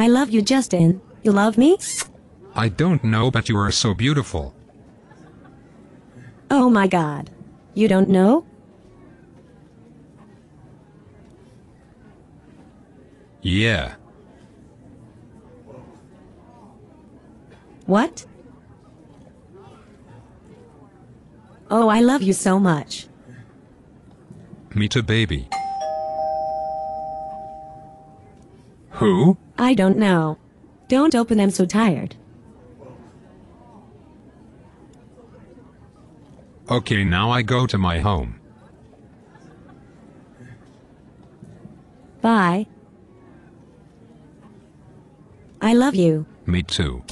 I love you, Justin. You love me? I don't know, but you are so beautiful. Oh my god. You don't know? Yeah. What? Oh, I love you so much. Me too, baby. Who? I don't know. Don't open, I'm so tired. Okay, now I go to my home. Bye. I love you. Me too.